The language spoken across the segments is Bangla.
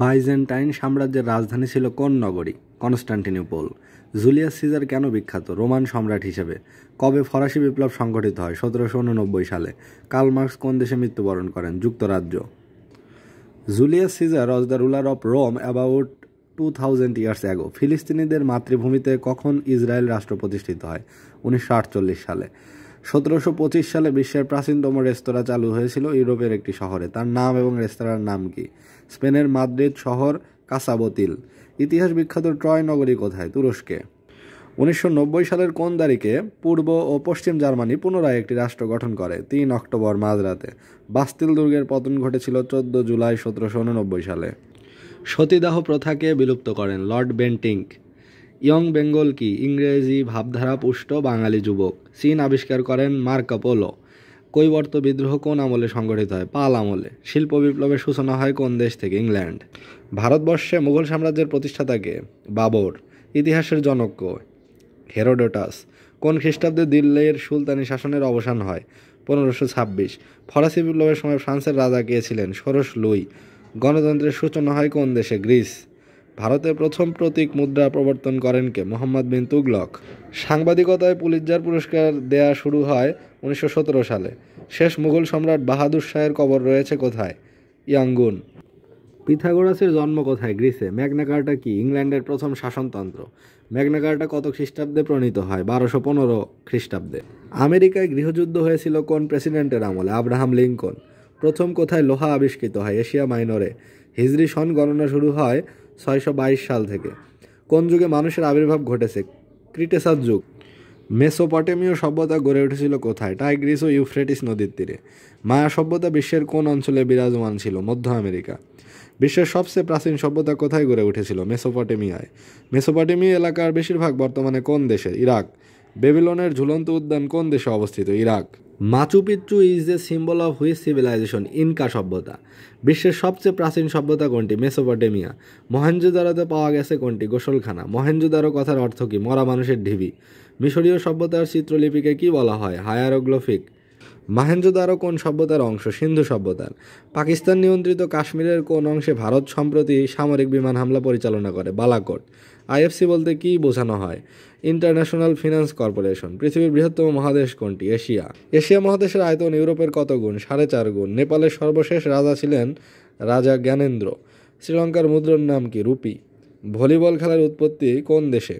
বাইজেন্টাইন সাম্রাজ্যের রাজধানী ছিল কোন নগরী কনস্টান্টিনিউপোল জুলিয়াস সিজার কেন বিখ্যাত রোমান সম্রাট হিসেবে কবে ফরাসি বিপ্লব সংগঠিত হয় সতেরোশো উননব্বই সালে কালমার্কস কোন দেশে মৃত্যুবরণ করেন যুক্তরাজ্য Julius Caesar as the ruler of Rome about two thousand years ago ফিলিস্তিনিদের মাতৃভূমিতে কখন ইসরায়েল রাষ্ট্র প্রতিষ্ঠিত হয় উনিশশো সালে সতেরোশো পঁচিশ সালে বিশ্বের প্রাচীনতম রেস্তোরাঁ চালু হয়েছিল ইউরোপের একটি শহরে তার নাম এবং রেস্তোরাঁর নাম কি স্পেনের মাদ্রিদ শহর কাসাবোতিল ইতিহাস বিখ্যাত ট্রয় নগরী কোথায় তুরস্কে উনিশশো সালের কোন তারিখে পূর্ব ও পশ্চিম জার্মানি পুনরায় একটি রাষ্ট্র গঠন করে তিন অক্টোবর মাঝরাতে বাস্তিল দুর্গের পতন ঘটেছিল চোদ্দ জুলাই সতেরোশো সালে সতীদাহ প্রথাকে বিলুপ্ত করেন লর্ড বেন্টিঙ্ক ইয়ং বেঙ্গল কি ইংরেজি ভাবধারা পুষ্ট বাঙালি যুবক চীন আবিষ্কার করেন মার্কাপোলো কৈবর্ত বিদ্রোহ কোন আমলে সংগঠিত হয় পাল আমলে শিল্প বিপ্লবের সূচনা হয় কোন দেশ থেকে ইংল্যান্ড ভারতবর্ষে মুঘল সাম্রাজ্যের প্রতিষ্ঠাতাকে বাবর ইতিহাসের জনক হেরোডোটাস কোন খ্রিস্টাব্দে দিল্লির সুলতানি শাসনের অবসান হয় পনেরোশো ছাব্বিশ ফরাসি বিপ্লবের সময় ফ্রান্সের রাজা কে ছিলেন ষোড়শ লুই গণতন্ত্রের সূচনা হয় কোন দেশে গ্রিস ভারতে প্রথম প্রতীক মুদ্রা প্রবর্তন করেন কে মোহাম্মদ বিন তুগলক সাংবাদিকতায় পুলিৎজার পুরস্কার দেয়া শুরু হয় উনিশশো সালে শেষ মুঘল সম্রাট বাহাদুর শাহের কবর রয়েছে কোথায় ইয়াঙ্গুন পিথাগোরাসের জন্ম কোথায় গ্রিসে ম্যাগনাকার্টা কি ইংল্যান্ডের প্রথম শাসনতন্ত্র ম্যাগনাকার্টা কত খ্রিস্টাব্দে প্রণীত হয় বারোশো পনেরো খ্রিস্টাব্দে আমেরিকায় গৃহযুদ্ধ হয়েছিল কোন প্রেসিডেন্টের আমলে আব্রাহাম লিঙ্কন প্রথম কোথায় লোহা আবিষ্কৃত হয় এশিয়া মাইনরে হিজরি সন গণনা শুরু হয় ছয়শো সাল থেকে কোন যুগে মানুষের আবির্ভাব ঘটেছে ক্রিটেসার যুগ মেসোপটেমীয় সভ্যতা গড়ে উঠেছিল কোথায় টাইগ্রিস ও ইউফ্রেটিস নদীর তীরে মায়া সভ্যতা বিশ্বের কোন অঞ্চলে বিরাজমান ছিল মধ্য আমেরিকা বিশ্বের সবচেয়ে প্রাচীন সভ্যতা কোথায় গড়ে উঠেছিল মেসোপটেমিয়ায় মেসোপটেমিয়া এলাকার বেশিরভাগ বর্তমানে কোন দেশে ইরাক বেবিলনের ঝুলন্ত উদ্যান কোন দেশে অবস্থিত Iraq Machu Picchu is the symbol of which civilization Inca সভ্যতা বিশ্বের সবচেয়ে প্রাচীন সভ্যতা কোনটি মেসোপটেমিয়া মহেঞ্জোদারোতে পাওয়া গেছে কোনটি গোসলখানা মহেঞ্জোদারো কথার অর্থ কী মরা মানুষের ঢিবি মিশরীয় সভ্যতার চিত্রলিপিকে কি বলা হয় হায়ারোগ্লোফিক মাহেঞ্জোদারো কোন সভ্যতার অংশ সিন্ধু সভ্যতার পাকিস্তান নিয়ন্ত্রিত কাশ্মীরের কোন অংশে ভারত সম্প্রতি সামরিক বিমান হামলা পরিচালনা করে বালাকোট আইএফসি বলতে কী বোঝানো হয় ইন্টারন্যাশনাল ফিনান্স কর্পোরেশন পৃথিবীর বৃহত্তম মহাদেশ কোনটি এশিয়া এশিয়া মহাদেশের আয়তন ইউরোপের কত গুণ সাড়ে চার গুণ নেপালের সর্বশেষ রাজা ছিলেন রাজা জ্ঞানেন্দ্র শ্রীলঙ্কার মুদ্রার নাম কি রুপি ভলিবল খেলার উৎপত্তি কোন দেশে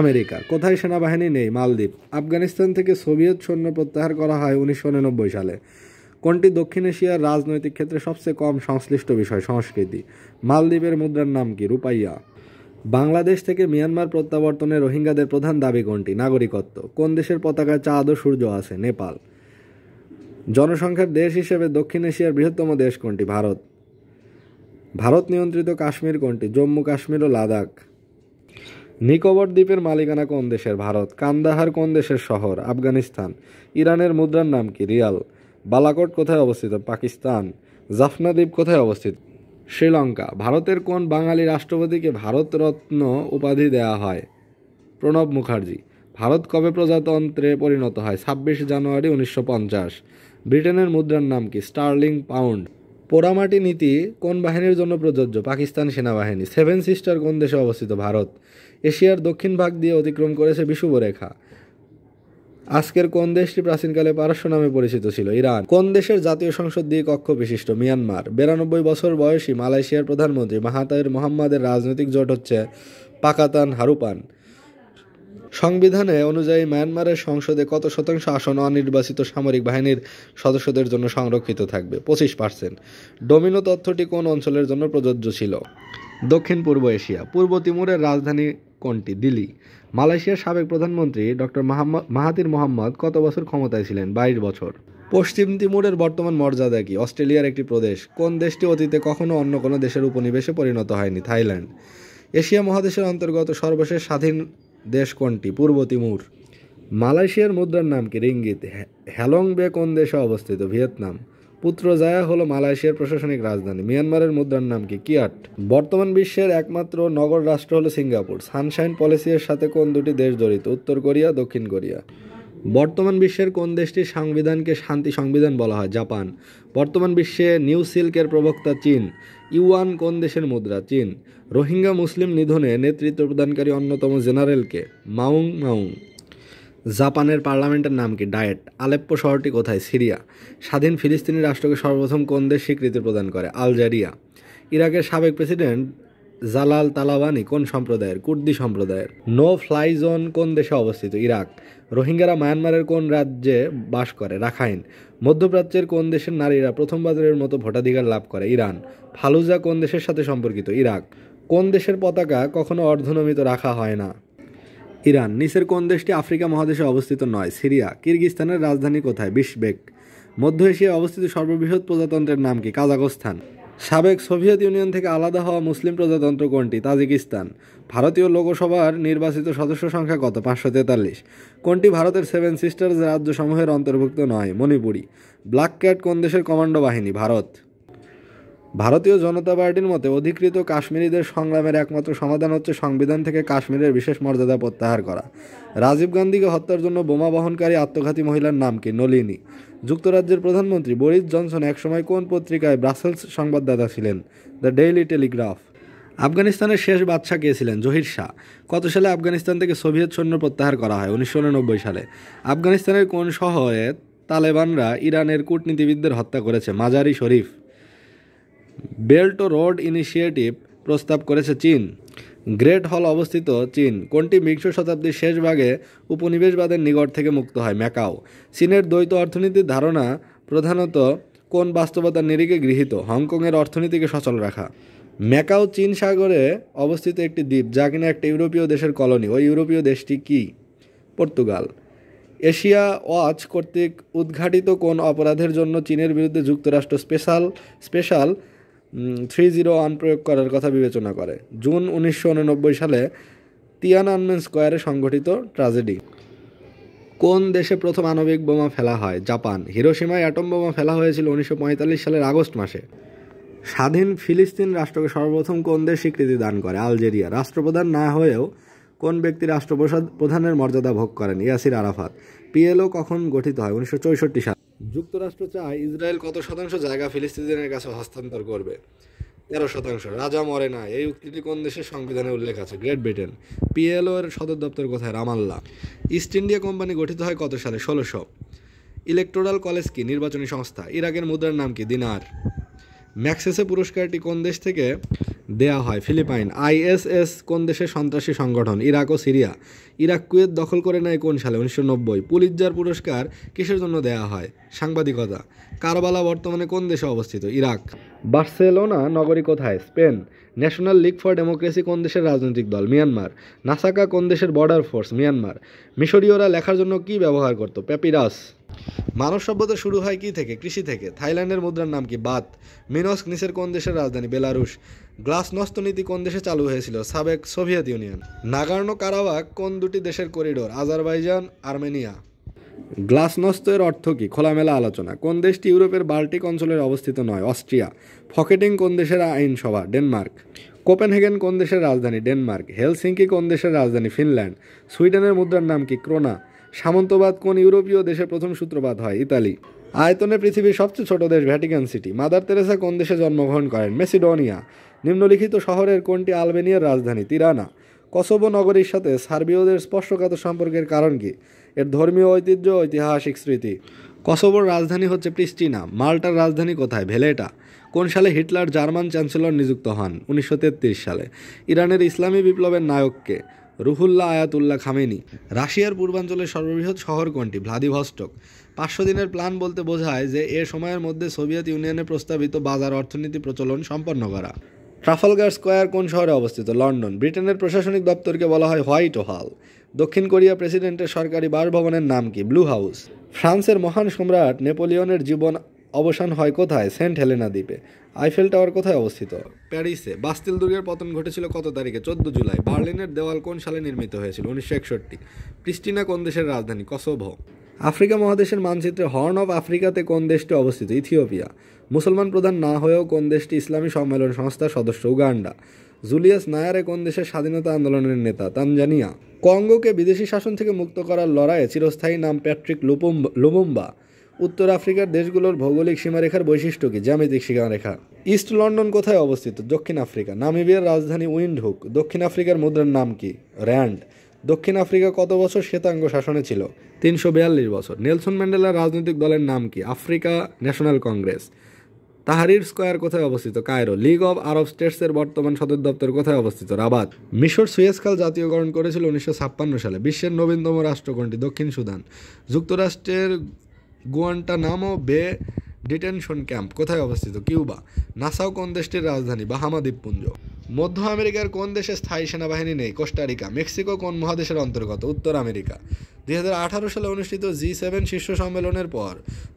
আমেরিকা কোথায় সেনাবাহিনী নেই মালদ্বীপ আফগানিস্তান থেকে সোভিয়েত সৈন্য প্রত্যাহার করা হয় উনিশশো সালে কোনটি দক্ষিণ এশিয়ার রাজনৈতিক ক্ষেত্রে সবচেয়ে কম সংশ্লিষ্ট বিষয় সংস্কৃতি মালদ্বীপের মুদ্রার নাম কি রূপাইয়া বাংলাদেশ থেকে মিয়ানমার প্রত্যাবর্তনে রোহিঙ্গাদের প্রধান দাবি কোনটি নাগরিকত্ব কোন দেশের পতাকায় চাঁদ ও সূর্য আছে নেপাল জনসংখ্যার দেশ হিসেবে দক্ষিণ এশিয়ার বৃহত্তম দেশ কোনটি ভারত ভারত নিয়ন্ত্রিত কাশ্মীর কোনটি জম্মু কাশ্মীর ও লাদাখ নিকোবর দ্বীপের মালিকানা কোন দেশের ভারত কান্দাহার কোন দেশের শহর আফগানিস্তান ইরানের মুদ্রার নাম কি রিয়াল বালাকোট কোথায় অবস্থিত পাকিস্তান জাফনা দ্বীপ কোথায় অবস্থিত শ্রীলঙ্কা ভারতের কোন বাঙালি রাষ্ট্রপতিকে ভারতরত্ন উপাধি দেয়া হয় প্রণব মুখার্জি ভারত কবে প্রজাতন্ত্রে পরিণত হয় ছাব্বিশ জানুয়ারি উনিশশো ব্রিটেনের মুদ্রার নাম কি স্টার্লিং পাউন্ড পোড়ামাটি নীতি কোন বাহিনীর জন্য প্রযোজ্য পাকিস্তান সেনাবাহিনী সেভেন সিস্টার কোন দেশে অবস্থিত ভারত এশিয়ার দক্ষিণ ভাগ দিয়ে অতিক্রম করেছে বিষুবরেখা আজকের কোন দেশটি প্রাচীনকালে পারস্য নামে পরিচিত ছিল ইরান কোন দেশের জাতীয় সংসদ দিয়ে কক্ষ বিশিষ্ট মিয়ানমার বিরানব্বই বছর বয়সী মালয়েশিয়ার প্রধানমন্ত্রী মাহাতায়ের মোহাম্মদের রাজনৈতিক জোট হচ্ছে পাকাতান হারুপান সংবিধানে অনুযায়ী মায়ানমারের সংসদে কত শতাংশ আসন অনির্বাচিত সামরিক বাহিনীর সদস্যদের জন্য সংরক্ষিত থাকবে পঁচিশ পার্সেন্ট ডোমিনো তথ্যটি কোন অঞ্চলের জন্য প্রযোজ্য ছিল দক্ষিণ পূর্ব এশিয়া পূর্ব তিমুরের রাজধানী কোনটি দিল্লি মালয়েশিয়ার সাবেক প্রধানমন্ত্রী ডক্টর মাহাতির মোহাম্মদ কত বছর ক্ষমতায় ছিলেন বাইশ বছর পশ্চিম তিমুরের বর্তমান মর্যাদা কি অস্ট্রেলিয়ার একটি প্রদেশ কোন দেশটি অতীতে কখনো অন্য কোনো দেশের উপনিবেশে পরিণত হয়নি থাইল্যান্ড এশিয়া মহাদেশের অন্তর্গত সর্বশেষ স্বাধীন দেশ কোনটি পূর্ব তিমুর মালয়েশিয়ার মুদ্রার নাম কি রিঙ্গিত হ্যালং বে কোন দেশে অবস্থিত ভিয়েতনাম পুত্র জায়া হলো মালয়েশিয়ার প্রশাসনিক রাজধানী মিয়ানমারের মুদ্রার নাম কি কিয়াট বর্তমান বিশ্বের একমাত্র নগর রাষ্ট্র হলো সিঙ্গাপুর সানশাইন পলিসি এর সাথে কোন দুটি দেশ জড়িত উত্তর কোরিয়া দক্ষিণ কোরিয়া বর্তমান বিশ্বের কোন দেশটির সংবিধানকে শান্তি সংবিধান বলা হয় জাপান বর্তমান বিশ্বে নিউ সিল্কের প্রবক্তা চীন ইউয়ান কোন দেশের মুদ্রা চীন রোহিঙ্গা মুসলিম নিধনে নেতৃত্ব প্রদানকারী অন্যতম জেনারেলকে মাউং মাউং জাপানের পার্লামেন্টের নাম কি ডায়েট আলেপ্পো শহরটি কোথায় সিরিয়া স্বাধীন ফিলিস্তিনি রাষ্ট্রকে সর্বপ্রথম কোন দেশ স্বীকৃতি প্রদান করে আলজেরিয়া ইরাকের সাবেক প্রেসিডেন্ট জালাল তালাবানি কোন সম্প্রদায়ের কুর্দি সম্প্রদায়ের নো ফ্লাই জোন কোন দেশে অবস্থিত ইরাক রোহিঙ্গারা মায়ানমারের কোন রাজ্যে বাস করে রাখাইন মধ্যপ্রাচ্যের কোন দেশের নারীরা প্রথমবারের মতো ভোটাধিকার লাভ করে ইরান ফালুজা কোন দেশের সাথে সম্পর্কিত ইরাক কোন দেশের পতাকা কখনো অর্ধনমিত রাখা হয় না ইরান নিচের কোন দেশটি আফ্রিকা মহাদেশে অবস্থিত নয় সিরিয়া কিরগিস্তানের রাজধানী কোথায় বিশবেক মধ্য এশিয়ায় অবস্থিত সর্ববৃহৎ প্রজাতন্ত্রের নাম কি কাজাকস্তান সাবেক সোভিয়েত ইউনিয়ন থেকে আলাদা হওয়া মুসলিম প্রজাতন্ত্র কোনটি তাজিকিস্তান ভারতীয় লোকসভার নির্বাচিত সদস্য সংখ্যা কত পাঁচশো তেতাল্লিশ কোনটি ভারতের সেভেন সিস্টার্স রাজ্যসমূহের অন্তর্ভুক্ত নয় মণিপুরী ব্ল্যাক ক্যাট কোন দেশের কমান্ডো বাহিনী ভারত ভারতীয় জনতা পার্টির মতে অধিকৃত কাশ্মীরিদের সংগ্রামের একমাত্র সমাধান হচ্ছে সংবিধান থেকে কাশ্মীরের বিশেষ মর্যাদা প্রত্যাহার করা রাজীব গান্ধীকে হত্যার জন্য বোমা বহনকারী আত্মঘাতী মহিলার নাম কি নলিনী যুক্তরাজ্যের প্রধানমন্ত্রী বরিস জনসন একসময় কোন পত্রিকায় ব্রাসেলস সংবাদদাতা ছিলেন দ্য ডেইলি টেলিগ্রাফ আফগানিস্তানের শেষ বাদশা কে ছিলেন জহির শাহ কত সালে আফগানিস্তান থেকে সোভিয়েত সৈন্য প্রত্যাহার করা হয় উনিশশো সালে আফগানিস্তানের কোন শহরে তালেবানরা ইরানের কূটনীতিবিদদের হত্যা করেছে Mazari Sharif belt road initiative প্রস্তাব করেছে চীন গ্রেট হল অবস্থিত চীন কোনটি বিংশ শতাব্দীর শেষ ভাগে উপনিবেশবাদের নিকট থেকে মুক্ত হয় ম্যাকাও চীনের দ্বৈত অর্থনীতির ধারণা প্রধানত কোন বাস্তবতার নিরিখে গৃহীত হংকংয়ের অর্থনীতিকে সচল রাখা ম্যাকাও চীন সাগরে অবস্থিত একটি দ্বীপ যা কিনা একটা ইউরোপীয় দেশের কলোনি ওই ইউরোপীয় দেশটি কি পর্তুগাল এশিয়া ওয়াচ কর্তৃক উদ্ঘাটিত কোন অপরাধের জন্য চীনের বিরুদ্ধে যুক্তরাষ্ট্র special special three zero one প্রয়োগ করার কথা বিবেচনা করে জুন উনিশশো সালে আনমেন স্কোয়ারে সংঘটিত ট্র্যাজেডি কোন দেশে প্রথম আণবিক বোমা ফেলা হয় জাপান হিরোসীমায় অ্যাটম বোমা ফেলা হয়েছিল উনিশশো সালের আগস্ট মাসে স্বাধীন ফিলিস্তিন রাষ্ট্রকে সর্বপ্রথম কোন দেশ স্বীকৃতি দান করে আলজেরিয়া রাষ্ট্রপ্রধান না হয়েও কোন ব্যক্তি রাষ্ট্রপ্রসাদ প্রধানের মর্যাদা ভোগ করেন ইয়াসির আরাফাত পিএলও কখন গঠিত হয় উনিশশো সাল যুক্তরাষ্ট্র চায় ইসরায়েল কত শতাংশ জায়গা ফিলিস্তিনের কাছে হস্তান্তর করবে তেরো শতাংশ রাজা মরে না এই উক্তিটি কোন দেশের সংবিধানে উল্লেখ আছে গ্রেট ব্রিটেন পিএলও এর সদর দপ্তর কোথায় রামাল্লা ইস্ট ইন্ডিয়া কোম্পানি গঠিত হয় কত সালে ষোলোশো ইলেকটোরাল কলেজ কি নির্বাচনী সংস্থা ইরাকের মুদ্রার নাম কি দিনার ম্যাক্সেসে পুরস্কারটি কোন দেশ থেকে দেয়া হয় ফিলিপাইন আইএসএস কোন দেশের সন্ত্রাসী সংগঠন ইরাক ও সিরিয়া ইরাক কুয়েত দখল করে নেয় কোন সালে উনিশশো নব্বই পুলিৎজার পুরস্কার কিসের জন্য দেয়া হয় সাংবাদিকতা কারবালা বর্তমানে কোন দেশে অবস্থিত ইরাক বার্সেলোনা নগরী কোথায় Spain national league for democracy কোন দেশের রাজনৈতিক দল মিয়ানমার নাসাকা কোন দেশের বর্ডার ফোর্স মিয়ানমার মিশরীয়রা লেখার জন্য কি ব্যবহার করত প্যাপিরাস মানব সভ্যতা শুরু হয় কি থেকে কৃষি থেকে থাইল্যান্ডের মুদ্রার নাম কি বাত মিনস্ক নিসের কোন দেশের রাজধানী বেলারুশ গ্লাস নীতি কোন দেশে চালু হয়েছিল সাবেক সোভিয়েত ইউনিয়ন নাগার্নো কারাবাক কোন দুটি দেশের করিডোর আজারবাইজান আর্মেনিয়া গ্লাসনস্তের অর্থ কী খোলামেলা আলোচনা কোন দেশটি ইউরোপের বাল্টিক অঞ্চলের অবস্থিত নয় অস্ট্রিয়া ফকেটিং কোন দেশের আইনসভা ডেনমার্ক কোপেনহেগেন কোন দেশের রাজধানী ডেনমার্ক হেলসিঙ্কি কোন দেশের রাজধানী ফিনল্যান্ড সুইডেনের মুদ্রার নাম কি ক্রোনা সামন্তবাদ কোন ইউরোপীয় দেশে প্রথম সূত্রপাত হয় ইতালি আয়তনে পৃথিবীর সবচেয়ে ছোট দেশ ভ্যাটিকান সিটি মাদার তেরেসা কোন দেশে জন্মগ্রহণ করেন মেসিডোনিয়া নিম্নলিখিত শহরের কোনটি আলবেনিয়ার রাজধানী তিরানা কসোবো নগরীর সাথে সার্বীয়দের স্পর্শকাত সম্পর্কের কারণ কি এর ধর্মীয় ঐতিহ্য ঐতিহাসিক স্মৃতি কসোবোর রাজধানী হচ্ছে প্রিস্টিনা মাল্টার রাজধানী কোথায় ভেলেটা কোন সালে হিটলার জার্মান চ্যান্সেলর নিযুক্ত হন উনিশশো সালে ইরানের ইসলামী বিপ্লবের নায়ককে রুহুল্লাহ আয়াতুল্লাহ খামেনি রাশিয়ার পূর্বাঞ্চলের সর্ববৃহৎ শহর কোনটি ভ্লাদিভস্টক পাঁচশো দিনের প্ল্যান বলতে বোঝায় যে এ সময়ের মধ্যে সোভিয়েত ইউনিয়নে প্রস্তাবিত বাজার অর্থনীতি প্রচলন সম্পন্ন করা ট্রাফালগার স্কোয়ার কোন শহরে অবস্থিত লন্ডন ব্রিটেনের প্রশাসনিক দপ্তরকে বলা হয় হোয়াইট হল দক্ষিণ কোরিয়া প্রেসিডেন্টের সরকারি বাসভবনের নাম কি ব্লু হাউস ফ্রান্সের মহান সম্রাট নেপোলিয়নের জীবন অবসান হয় কোথায় সেন্ট হেলেনা দ্বীপে আইফেল টাওয়ার কোথায় অবস্থিত প্যারিসে বাস্তিল দুর্গের পতন ঘটেছিল কত তারিখে চোদ্দ জুলাই বার্লিনের দেওয়াল কোন সালে নির্মিত হয়েছিল উনিশশো একষট্টি ক্রিস্টিনা কোন দেশের রাজধানী কসোভো আফ্রিকা মহাদেশের মানচিত্রে হর্ন অফ আফ্রিকাতে কোন দেশটি অবস্থিত ইথিওপিয়া মুসলমান প্রধান না হয়েও কোন দেশটি ইসলামী সম্মেলন সংস্থার সদস্য উগান্ডা জুলিয়াস নায়ারে কোন দেশের স্বাধীনতা আন্দোলনের নেতা তানজানিয়া কঙ্গোকে বিদেশি শাসন থেকে মুক্ত করার লড়াইয়ে চিরস্থায়ী নাম প্যাট্রিক লুপুম্বা লুমুম্বা উত্তর আফ্রিকার দেশগুলোর ভৌগোলিক সীমারেখার বৈশিষ্ট্য কি জ্যামিতিক সীমারেখা ইস্ট লন্ডন কোথায় অবস্থিত দক্ষিণ আফ্রিকা নামিবিয়ার রাজধানী উইন্ডহুক দক্ষিণ আফ্রিকার মুদ্রার নাম কি র্যান্ড দক্ষিণ আফ্রিকা কত বছর শ্বেতাঙ্গ শাসনে ছিল তিনশো বছর নেলসন ম্যান্ডেলার রাজনৈতিক দলের নাম কি Africa national congress Tahrir square কোথায় অবস্থিত কায়রো লিগ অব আরব স্টেটসের বর্তমান সদর দপ্তর কোথায় অবস্থিত রাবাত মিশর সুয়েজকাল জাতীয়করণ করেছিল উনিশশো সালে বিশ্বের নবীনতম রাষ্ট্র কোনটি দক্ষিণ সুদান যুক্তরাষ্ট্রের নামও বে ডিটেনশন ক্যাম্প কোথায় অবস্থিত কিউবা নাসাও কোন দেশটির রাজধানী বাহামা দ্বীপপুঞ্জ মধ্য আমেরিকার কোন দেশে স্থায়ী সেনাবাহিনী নেই কোস্টারিকা মেক্সিকো কোন মহাদেশের অন্তর্গত উত্তর আমেরিকা দুই সালে অনুষ্ঠিত জি সেভেন শীর্ষ সম্মেলনের পর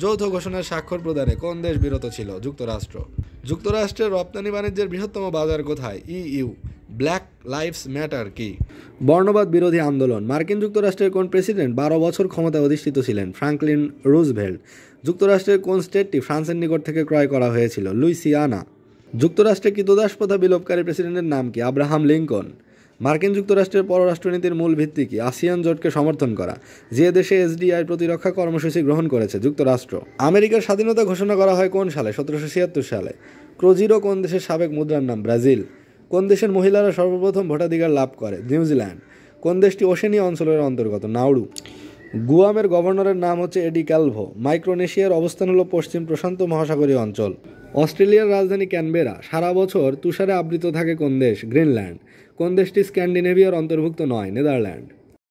যৌথ ঘোষণার স্বাক্ষর প্রদানে কোন দেশ বিরত ছিল যুক্তরাষ্ট্র যুক্তরাষ্ট্রের রপ্তানি বাণিজ্যের বৃহত্তম বাজার কোথায় ইইউ ব্ল্যাক লাইফস ম্যাটার কি বর্ণবাদ বিরোধী আন্দোলন মার্কিন যুক্তরাষ্ট্রের কোন প্রেসিডেন্ট বারো বছর ক্ষমতায় অধিষ্ঠিত ছিলেন ফ্রাঙ্কলিন রুজভেল্ট যুক্তরাষ্ট্রের কোন স্টেটটি ফ্রান্সের নিকট থেকে ক্রয় করা হয়েছিল লুইসিয়ানা যুক্তরাষ্ট্রে কৃতদাস প্রথা বিলোপকারী প্রেসিডেন্টের নাম কি আব্রাহাম লিঙ্কন মার্কিন যুক্তরাষ্ট্রের পররাষ্ট্রনীতির মূল ভিত্তি কি আসিয়ান জোটকে সমর্থন করা যে দেশে এসডিআই প্রতিরক্ষা কর্মসূচি গ্রহণ করেছে যুক্তরাষ্ট্র আমেরিকার স্বাধীনতা ঘোষণা করা হয় কোন সালে সতেরোশো ছিয়াত্তর সালে ক্রোজিরো কোন দেশের সাবেক মুদ্রার নাম ব্রাজিল কোন দেশের মহিলারা সর্বপ্রথম ভোটাধিকার লাভ করে নিউজিল্যান্ড কোন দেশটি ওশেনিয়া অঞ্চলের অন্তর্গত নাউরু গুয়ামের গভর্নরের নাম হচ্ছে এডি ক্যালভো মাইক্রোনেশিয়ার অবস্থান হল পশ্চিম প্রশান্ত মহাসাগরীয় অঞ্চল অস্ট্রেলিয়ার রাজধানী ক্যানবেরা সারা বছর তুষারে আবৃত থাকে কোন দেশ গ্রিনল্যান্ড কোন দেশটি স্ক্যান্ডিনেভিয়ার অন্তর্ভুক্ত নয় নেদারল্যান্ড